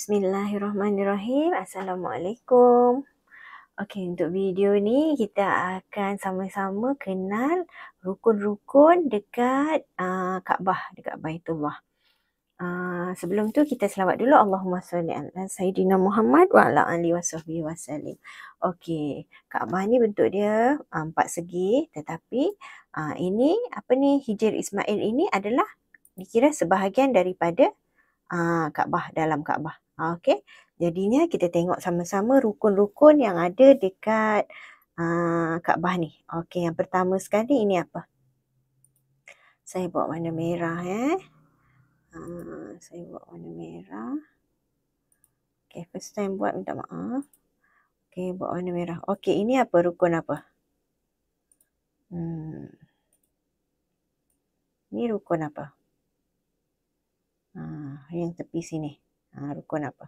Bismillahirrahmanirrahim. Assalamualaikum. Okey, untuk video ni kita akan sama-sama kenal rukun-rukun dekat uh, Kaabah, dekat Baitullah. Uh, sebelum tu kita selawat dulu Allahumma salli ala sayyidina Muhammad wa ala alihi washabihi wasallim. Okey, Kaabah ni bentuk dia uh, empat segi tetapi uh, ini apa ni Hijr Ismail ini adalah dikira sebahagian daripada Uh, Kaabah dalam Kaabah. Okey. Jadinya kita tengok sama-sama rukun-rukun yang ada dekat uh, ah, Kaabah ni. Okey, yang pertama sekali ini apa? Saya buat warna merah eh. Uh, saya buat warna merah. Okey, first time buat minta maaf. Okey, buat warna merah. Okey, ini apa rukun apa? Hmm. Ini rukun apa? Ah, yang tepi sini. Ha, rukun apa?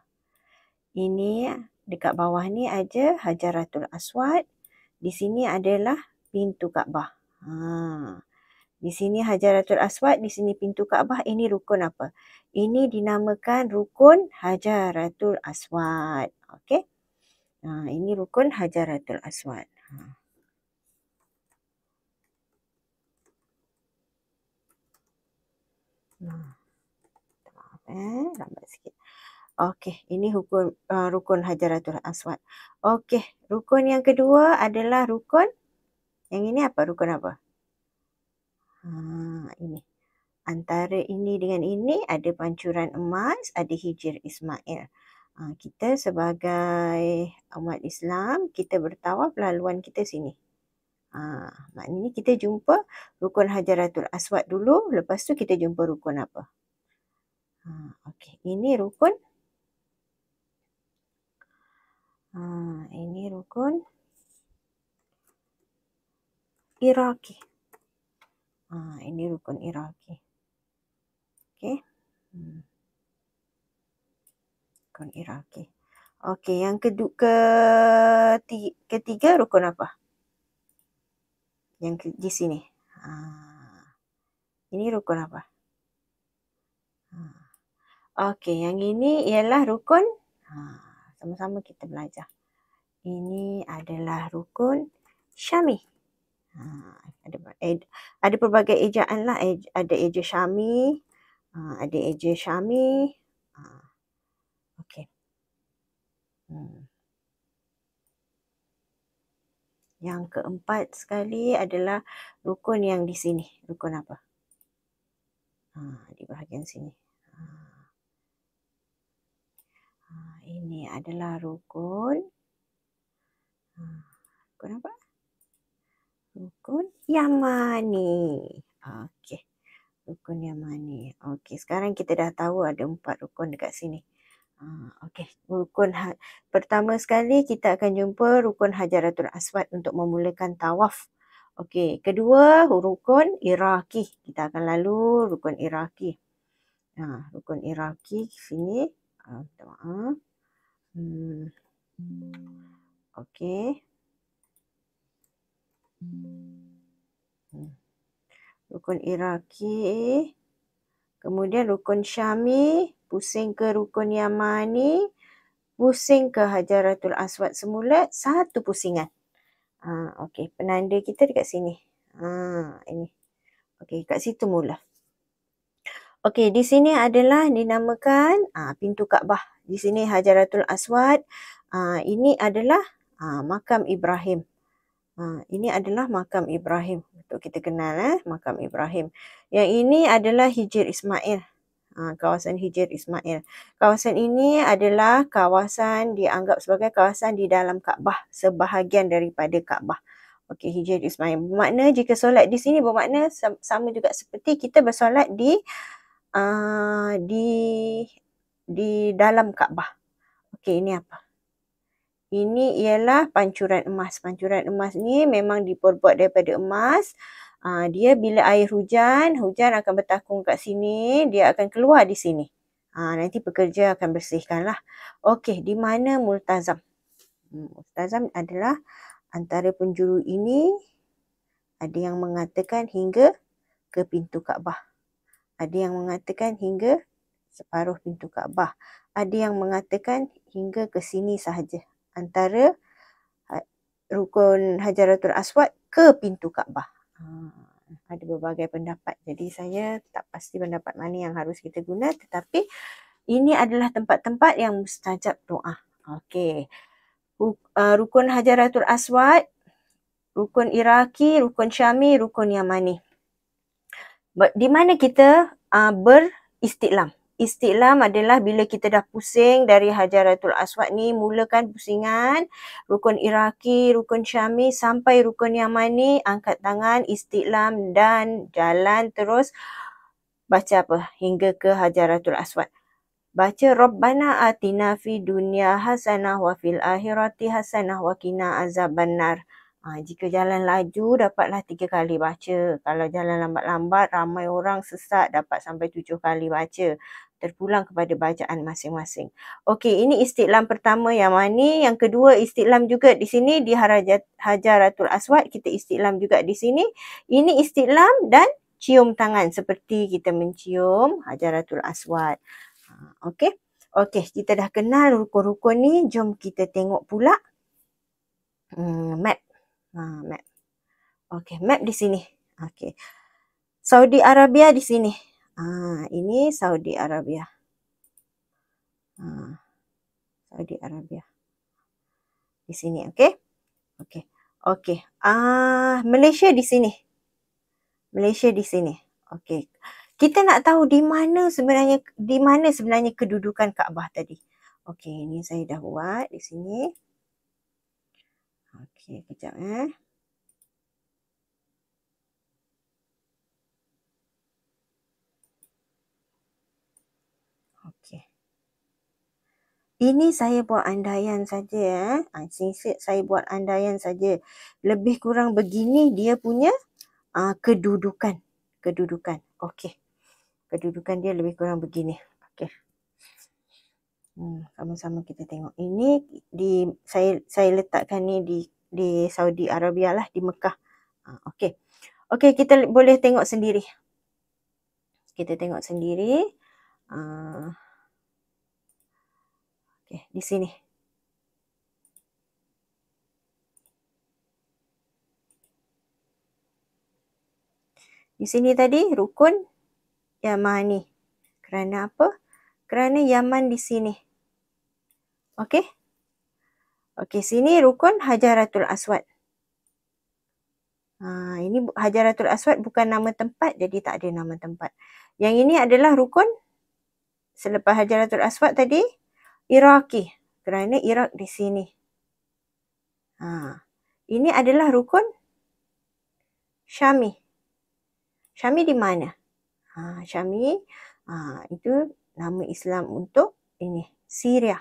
Ini dekat bawah ni aja Hajaratul Aswad. Di sini adalah pintu Kaabah. Ha. Di sini Hajaratul Aswad, di sini pintu Kaabah. Ini rukun apa? Ini dinamakan rukun Hajaratul Aswad. Okey. Ha, ini rukun Hajaratul Aswad. Ha. Nah. Hmm. Eh. Tak lambat sikit. Okey, ini hukun uh, rukun Hajaratul Aswad. Okey, rukun yang kedua adalah rukun yang ini apa? Rukun apa? Ha, ini. Antara ini dengan ini ada pancuran emas, ada hijir Ismail. Ha, kita sebagai umat Islam, kita bertawaf laluan kita sini. Ha, maknanya kita jumpa rukun Hajaratul Aswad dulu, lepas tu kita jumpa rukun apa? Ha, Okey, ini rukun Ha, ini rukun Iraki. Ha, ah, ini rukun Iraki. Okey. Hmm. Rukun Iraki. Okey, yang kedua ke ketiga rukun apa? Yang di sini. Ha. Ini rukun apa? Ha. Okey, yang ini ialah rukun ha sama-sama kita belajar. Ini adalah rukun Syami. Ha, ada, eh, ada, pelbagai ejaan lah. Eja, ada eja Syami. Ha, ada eja Syami. Ha, okay. Hmm. Yang keempat sekali adalah rukun yang di sini. Rukun apa? Ha, di bahagian sini. Ha ini adalah rukun. Ha, rukun apa? Rukun Yamani. Okey. Rukun Yamani. Okey. Sekarang kita dah tahu ada empat rukun dekat sini. Ha, okey. Rukun ha- pertama sekali kita akan jumpa rukun Hajaratul Aswad untuk memulakan tawaf. Okey. Kedua rukun Iraki. Kita akan lalu rukun Iraki. Nah, ha, rukun Iraki sini. Ah, uh, minta maaf. Hmm. Okey. Hmm. Rukun Iraki. Kemudian rukun Syami. Pusing ke rukun Yamani. Pusing ke Hajaratul Aswad semula. Satu pusingan. Ha, Okey. Penanda kita dekat sini. Ha, ini. Okey. Dekat situ mula. Okey. Di sini adalah dinamakan ha, pintu Kaabah. Di sini Hajaratul Aswad. Uh, ini adalah uh, makam Ibrahim. Uh, ini adalah makam Ibrahim. Untuk kita kenal eh, makam Ibrahim. Yang ini adalah Hijir Ismail. Uh, kawasan Hijir Ismail. Kawasan ini adalah kawasan dianggap sebagai kawasan di dalam Kaabah. Sebahagian daripada Kaabah. Okey, Hijir Ismail. Bermakna jika solat di sini bermakna sama juga seperti kita bersolat di uh, di di dalam Kaabah. Okey, ini apa? Ini ialah pancuran emas. Pancuran emas ni memang diperbuat daripada emas. Uh, dia bila air hujan, hujan akan bertakung kat sini. Dia akan keluar di sini. Uh, nanti pekerja akan bersihkan lah. Okey, di mana Multazam? Hmm, multazam adalah antara penjuru ini. Ada yang mengatakan hingga ke pintu Kaabah. Ada yang mengatakan hingga separuh pintu Kaabah. Ada yang mengatakan hingga ke sini sahaja antara ha, rukun Hajaratul Aswad ke pintu Kaabah. Ha, ada berbagai pendapat. Jadi saya tak pasti pendapat mana yang harus kita guna tetapi ini adalah tempat-tempat yang mustajab doa. Okey. Uh, rukun Hajaratul Aswad, rukun Iraki, rukun Syami, rukun Yamani. Di mana kita uh, beristiqlam. Istiqlam adalah bila kita dah pusing dari Hajaratul Aswad ni mulakan pusingan rukun Iraki, rukun Syami sampai rukun Yamani angkat tangan istiqlam dan jalan terus baca apa hingga ke Hajaratul Aswad. Baca Rabbana atina fi dunya hasanah wa fil akhirati hasanah wa Azab azabannar. Ha, jika jalan laju, dapatlah tiga kali baca. Kalau jalan lambat-lambat, ramai orang sesat, dapat sampai tujuh kali baca terpulang kepada bacaan masing-masing. Okey, ini istilam pertama yang mani. Yang kedua istilam juga di sini di Hajaratul Aswad. Kita istilam juga di sini. Ini istilam dan cium tangan seperti kita mencium Hajaratul Aswad. Ha, okey. Okey, kita dah kenal rukun-rukun ni. Jom kita tengok pula hmm, map. Ha, map. Okey, map di sini. Okey. Saudi Arabia di sini. Ha, ini Saudi Arabia. Ha, Saudi Arabia. Di sini, okey? Okey. Okey. Ah, Malaysia di sini. Malaysia di sini. Okey. Kita nak tahu di mana sebenarnya di mana sebenarnya kedudukan Kaabah tadi. Okey, ini saya dah buat di sini. Okey, kejap eh. Okey. Ini saya buat andaian saja ya. Eh. Ha, saya buat andaian saja. Lebih kurang begini dia punya uh, kedudukan. Kedudukan. Okey. Kedudukan dia lebih kurang begini. Okey. Hmm, sama-sama kita tengok. Ini di saya saya letakkan ni di di Saudi Arabia lah di Mekah. Uh, Okey. Okey, kita boleh tengok sendiri. Kita tengok sendiri. Ah. okay, di sini. Di sini tadi rukun Yaman ni. Kerana apa? Kerana Yaman di sini. Okey. Okey, sini rukun Hajaratul Aswad. Ha, ini Hajaratul Aswad bukan nama tempat jadi tak ada nama tempat. Yang ini adalah rukun selepas Hajaratul Aswad tadi, Iraqi. Kerana Iraq di sini. Ha. Ini adalah rukun Syami. Syami di mana? Ha, Syami ha, itu nama Islam untuk ini Syria.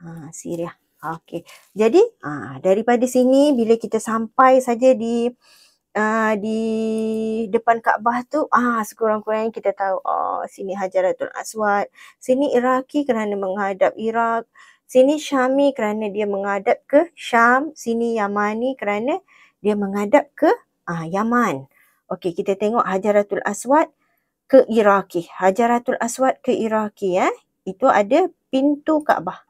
Ha, Syria. Okey. Jadi ha, daripada sini bila kita sampai saja di Ah, di depan Kaabah tu ah sekurang-kurangnya kita tahu oh sini Hajaratul Aswad, sini Iraki kerana menghadap Iraq, sini Syami kerana dia menghadap ke Syam, sini Yamani kerana dia menghadap ke ah Yaman. Okey, kita tengok Hajaratul Aswad ke Iraki. Hajaratul Aswad ke Iraki eh. Itu ada pintu Kaabah.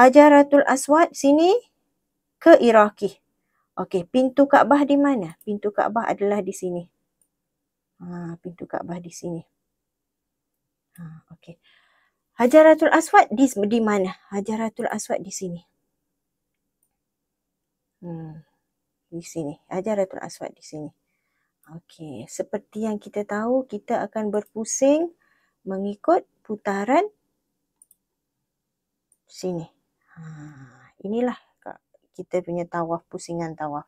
Hajaratul Aswad sini ke Iraki. Okey, pintu Kaabah di mana? Pintu Kaabah adalah di sini. Ha, pintu Kaabah di sini. Ha, okey. Hajaratul Aswad di, di mana? Hajaratul Aswad di sini. Hmm, di sini. Hajaratul Aswad di sini. Okey, seperti yang kita tahu, kita akan berpusing mengikut putaran sini. Ha, inilah kita punya tawaf, pusingan tawaf.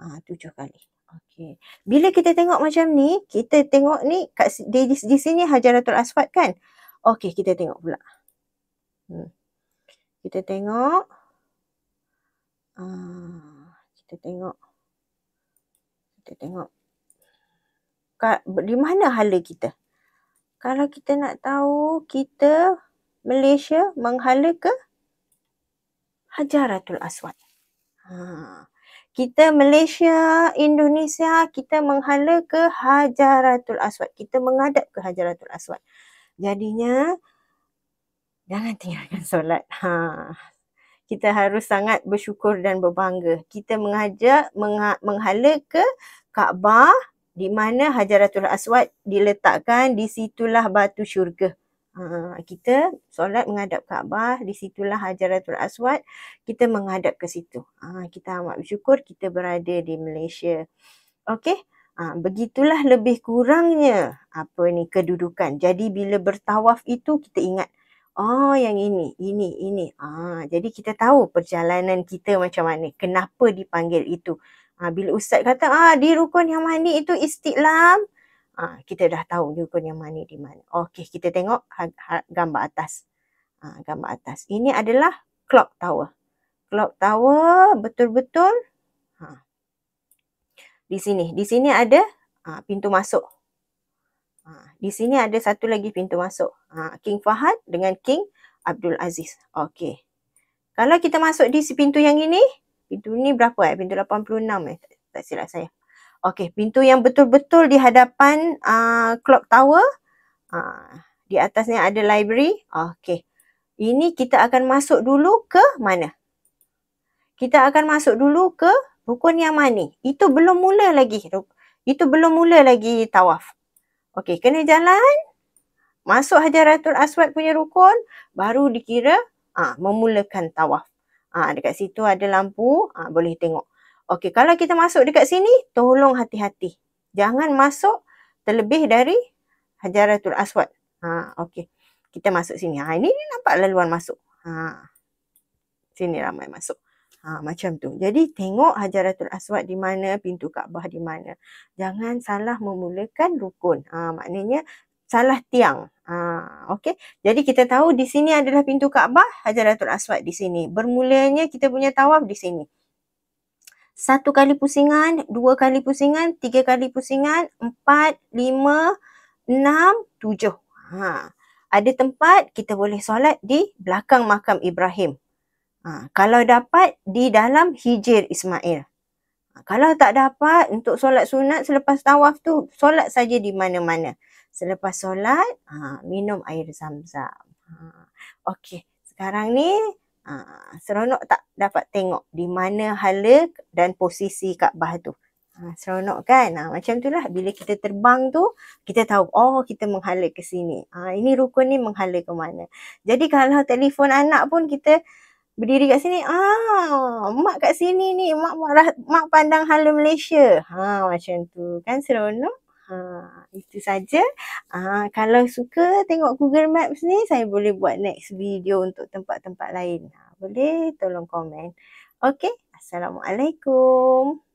Ha, tujuh kali. Okey. Bila kita tengok macam ni, kita tengok ni kat di, di, di sini Hajaratul Aswad kan? Okey, kita tengok pula. Hmm. Kita tengok. Uh, kita tengok. Kita tengok. Kat, di mana hala kita? Kalau kita nak tahu kita Malaysia menghala ke Hajaratul Aswad. Ha. Kita Malaysia, Indonesia, kita menghala ke Hajaratul Aswad. Kita menghadap ke Hajaratul Aswad. Jadinya, jangan tinggalkan solat. Ha. Kita harus sangat bersyukur dan berbangga. Kita mengajak, menghala ke Kaabah di mana Hajaratul Aswad diletakkan di situlah batu syurga. Ha, kita solat menghadap Kaabah di situlah Hajaratul Aswad kita menghadap ke situ ha, kita amat bersyukur kita berada di Malaysia okey ha, begitulah lebih kurangnya apa ni kedudukan jadi bila bertawaf itu kita ingat oh yang ini ini ini ha, jadi kita tahu perjalanan kita macam mana kenapa dipanggil itu ha, bila ustaz kata ah di rukun yang mana itu istilam. Ha, kita dah tahu dukun yang mana di mana. Okey, kita tengok ha, ha, gambar atas. Ha, gambar atas. Ini adalah clock tower. Clock tower betul-betul ha, di sini. Di sini ada ha, pintu masuk. Ha, di sini ada satu lagi pintu masuk. Ha, King Fahad dengan King Abdul Aziz. Okey. Kalau kita masuk di pintu yang ini, pintu ni berapa eh? Pintu 86 eh. Tak silap saya. Okey, pintu yang betul-betul di hadapan uh, clock tower. Uh, di atasnya ada library. Okey. Ini kita akan masuk dulu ke mana? Kita akan masuk dulu ke rukun yang mana? Itu belum mula lagi. Itu belum mula lagi tawaf. Okey, kena jalan. Masuk Hajaratul Aswad punya rukun. Baru dikira ha, memulakan tawaf. Ha, dekat situ ada lampu. Ha, boleh tengok. Okey, kalau kita masuk dekat sini, tolong hati-hati. Jangan masuk terlebih dari Hajaratul Aswad. Ha, okey. Kita masuk sini. Ha, ini ni nampak laluan masuk. Ha. Sini ramai masuk. Ha, macam tu. Jadi tengok Hajaratul Aswad di mana, pintu Kaabah di mana. Jangan salah memulakan rukun. Ha, maknanya salah tiang. Ha, okay. Jadi kita tahu di sini adalah pintu Kaabah, Hajaratul Aswad di sini. Bermulanya kita punya tawaf di sini satu kali pusingan, dua kali pusingan, tiga kali pusingan, empat, lima, enam, tujuh. Ha. Ada tempat kita boleh solat di belakang makam Ibrahim. Ha. Kalau dapat, di dalam hijir Ismail. Ha. Kalau tak dapat, untuk solat sunat selepas tawaf tu, solat saja di mana-mana. Selepas solat, ha, minum air zam-zam. Ha. Okey, sekarang ni Ha, seronok tak dapat tengok di mana hala dan posisi Kaabah tu. Ha, seronok kan? Ha, macam tu lah. Bila kita terbang tu, kita tahu, oh kita menghala ke sini. Ha, ini rukun ni menghala ke mana. Jadi kalau telefon anak pun kita berdiri kat sini, ah mak kat sini ni, mak, mak, mak pandang hala Malaysia. Ha, macam tu kan seronok. Ha, itu saja. Ah, ha, kalau suka tengok Google Maps ni, saya boleh buat next video untuk tempat-tempat lain. Ha, boleh tolong komen. Okey, Assalamualaikum.